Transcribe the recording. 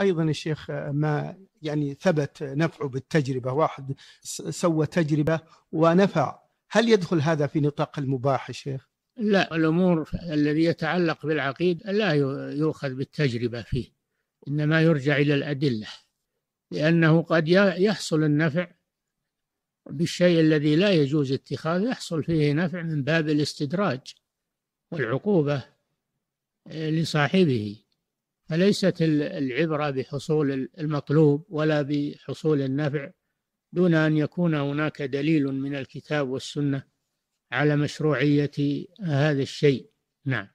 ايضا الشيخ ما يعني ثبت نفعه بالتجربه واحد سوى تجربه ونفع هل يدخل هذا في نطاق المباح الشيخ لا الامور الذي يتعلق بالعقيد لا يؤخذ بالتجربه فيه انما يرجع الى الادله لانه قد يحصل النفع بالشيء الذي لا يجوز اتخاذه يحصل فيه نفع من باب الاستدراج والعقوبه آه، لصاحبه فليست العبرة بحصول المطلوب ولا بحصول النفع دون أن يكون هناك دليل من الكتاب والسنة على مشروعية هذا الشيء نعم